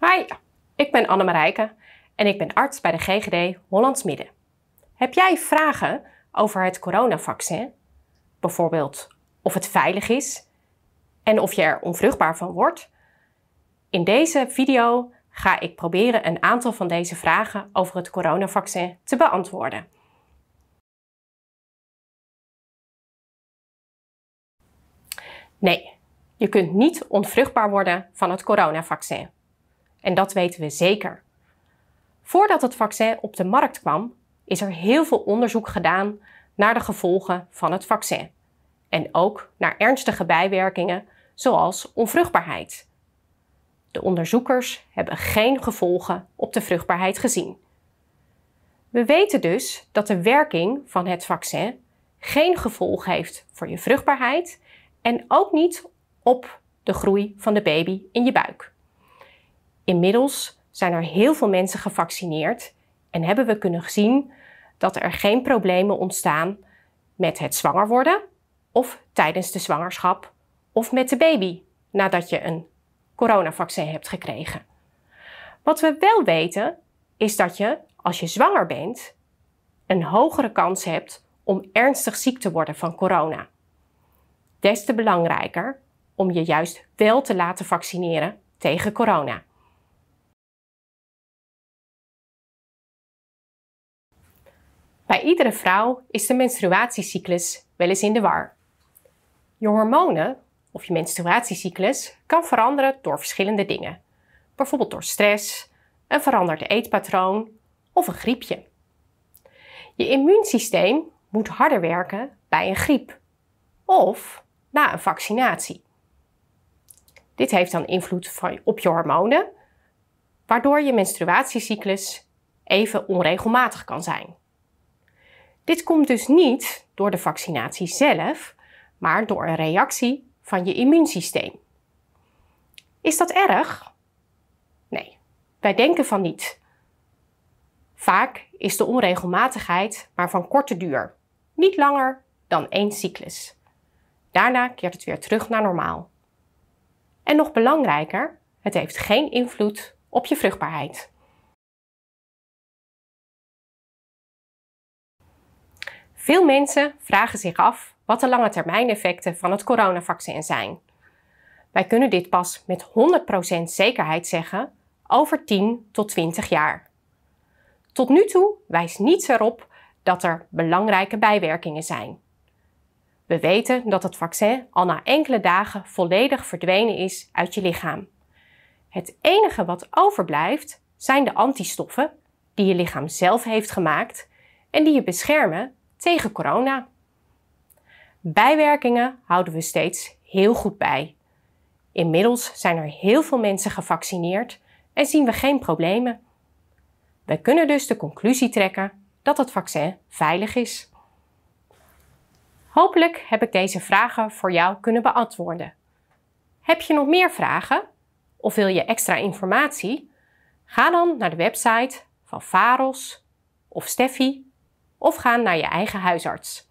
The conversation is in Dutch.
Hi, ik ben Anne Marijke en ik ben arts bij de GGD Hollands Midden. Heb jij vragen over het coronavaccin? Bijvoorbeeld of het veilig is en of je er onvruchtbaar van wordt? In deze video ga ik proberen een aantal van deze vragen over het coronavaccin te beantwoorden. Nee, je kunt niet onvruchtbaar worden van het coronavaccin. En dat weten we zeker. Voordat het vaccin op de markt kwam, is er heel veel onderzoek gedaan naar de gevolgen van het vaccin. En ook naar ernstige bijwerkingen zoals onvruchtbaarheid. De onderzoekers hebben geen gevolgen op de vruchtbaarheid gezien. We weten dus dat de werking van het vaccin geen gevolg heeft voor je vruchtbaarheid en ook niet op de groei van de baby in je buik. Inmiddels zijn er heel veel mensen gevaccineerd en hebben we kunnen zien dat er geen problemen ontstaan met het zwanger worden of tijdens de zwangerschap of met de baby nadat je een coronavaccin hebt gekregen. Wat we wel weten is dat je als je zwanger bent een hogere kans hebt om ernstig ziek te worden van corona. Des te belangrijker om je juist wel te laten vaccineren tegen corona. Bij iedere vrouw is de menstruatiecyclus wel eens in de war. Je hormonen, of je menstruatiecyclus, kan veranderen door verschillende dingen. Bijvoorbeeld door stress, een veranderd eetpatroon of een griepje. Je immuunsysteem moet harder werken bij een griep of na een vaccinatie. Dit heeft dan invloed op je hormonen, waardoor je menstruatiecyclus even onregelmatig kan zijn. Dit komt dus niet door de vaccinatie zelf, maar door een reactie van je immuunsysteem. Is dat erg? Nee, wij denken van niet. Vaak is de onregelmatigheid maar van korte duur, niet langer dan één cyclus. Daarna keert het weer terug naar normaal. En nog belangrijker, het heeft geen invloed op je vruchtbaarheid. Veel mensen vragen zich af wat de lange termijneffecten van het coronavaccin zijn. Wij kunnen dit pas met 100% zekerheid zeggen over 10 tot 20 jaar. Tot nu toe wijst niets erop dat er belangrijke bijwerkingen zijn. We weten dat het vaccin al na enkele dagen volledig verdwenen is uit je lichaam. Het enige wat overblijft zijn de antistoffen die je lichaam zelf heeft gemaakt en die je beschermen tegen corona. Bijwerkingen houden we steeds heel goed bij. Inmiddels zijn er heel veel mensen gevaccineerd en zien we geen problemen. We kunnen dus de conclusie trekken dat het vaccin veilig is. Hopelijk heb ik deze vragen voor jou kunnen beantwoorden. Heb je nog meer vragen of wil je extra informatie? Ga dan naar de website van Faros of Steffi of ga naar je eigen huisarts.